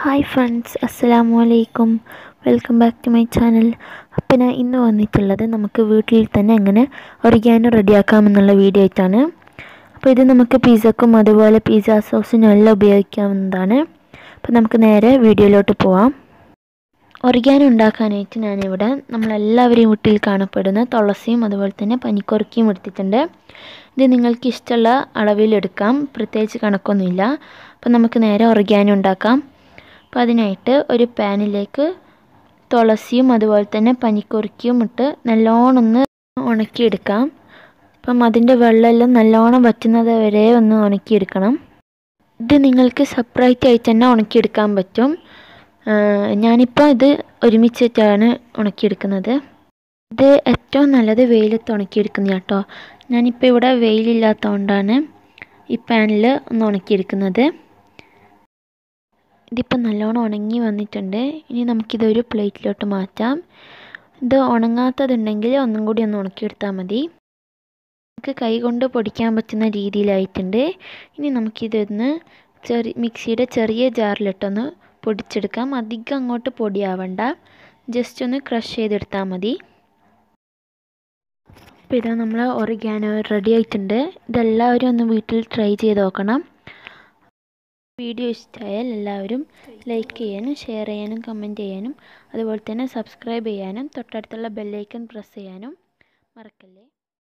hi friends അസ്സലാമു അലൈക്കും welcome back to my channel അപ്പം ഞാൻ ഇന്ന് വന്നിട്ടുള്ളത് നമുക്ക് വീട്ടിൽ തന്നെ എങ്ങനെ ഒറിയാനും റെഡിയാക്കാമെന്നുള്ള വീഡിയോ ആയിട്ടാണ് അപ്പോൾ ഇത് നമുക്ക് പിസക്കും അതുപോലെ പിസ്സ സോസിനും എല്ലാം ഉപയോഗിക്കാവുന്നതാണ് അപ്പോൾ നമുക്ക് നേരെ വീഡിയോയിലോട്ട് പോവാം ഒറിഗാനോ ഉണ്ടാക്കാനായിട്ട് ഞാനിവിടെ നമ്മളെല്ലാവരെയും വീട്ടിൽ കാണപ്പെടുന്ന തുളസിയും അതുപോലെ തന്നെ പനിക്കുറുക്കിയും എടുത്തിട്ടുണ്ട് ഇത് നിങ്ങൾക്ക് ഇഷ്ടമുള്ള അളവിലെടുക്കാം പ്രത്യേകിച്ച് കണക്കൊന്നുമില്ല അപ്പോൾ നമുക്ക് നേരെ ഒറിഗാനോ ഉണ്ടാക്കാം അപ്പോൾ അതിനായിട്ട് ഒരു പാനിലേക്ക് തുളസിയും അതുപോലെ തന്നെ പനിക്കുറുക്കിയും ഇട്ട് നല്ലോണം ഉണക്കിയെടുക്കാം അപ്പം അതിൻ്റെ വെള്ളമെല്ലാം നല്ലോണം വറ്റുന്നത് വരെ ഒന്ന് ഉണക്കിയെടുക്കണം ഇത് നിങ്ങൾക്ക് സെപ്പറേറ്റ് ആയി തന്നെ ഉണക്കിയെടുക്കാൻ പറ്റും ഞാനിപ്പോൾ ഇത് ഒരുമിച്ചിട്ടാണ് ഉണക്കിയെടുക്കുന്നത് ഇത് ഏറ്റവും നല്ലത് വെയിലത്ത് ഉണക്കിയെടുക്കുന്ന കേട്ടോ ഞാനിപ്പോൾ ഇവിടെ വെയിലില്ലാത്തതുകൊണ്ടാണ് ഈ പാനിൽ ഒന്ന് ഉണക്കിയെടുക്കുന്നത് ഇതിപ്പോൾ നല്ലോണം ഉണങ്ങി വന്നിട്ടുണ്ട് ഇനി നമുക്കിതൊരു പ്ലേറ്റിലോട്ട് മാറ്റാം ഇത് ഉണങ്ങാത്തതുണ്ടെങ്കിൽ ഒന്നും കൂടി ഒന്ന് ഉണക്കിയെടുത്താൽ മതി നമുക്ക് കൈകൊണ്ട് പൊടിക്കാൻ പറ്റുന്ന രീതിയിലായിട്ടുണ്ട് ഇനി നമുക്കിതൊന്ന് ചെറിയ മിക്സിയുടെ ചെറിയ ജാറിലിട്ടൊന്ന് പൊടിച്ചെടുക്കാം അധികം അങ്ങോട്ട് പൊടിയാവണ്ട ജസ്റ്റ് ഒന്ന് ക്രഷ് ചെയ്തെടുത്താൽ മതി അപ്പോൾ ഇതാ നമ്മൾ ഒറിഗാനോ റെഡി ആയിട്ടുണ്ട് ഇതെല്ലാവരും ഒന്ന് വീട്ടിൽ ട്രൈ ചെയ്ത് നോക്കണം വീഡിയോ ഇഷ്ടമായാൽ എല്ലാവരും ലൈക്ക് ചെയ്യാനും ഷെയർ ചെയ്യാനും കമൻറ്റ് ചെയ്യാനും അതുപോലെ തന്നെ സബ്സ്ക്രൈബ് ചെയ്യാനും തൊട്ടടുത്തുള്ള ബെല്ലൈക്കൺ പ്രസ് ചെയ്യാനും മറക്കല്ലേ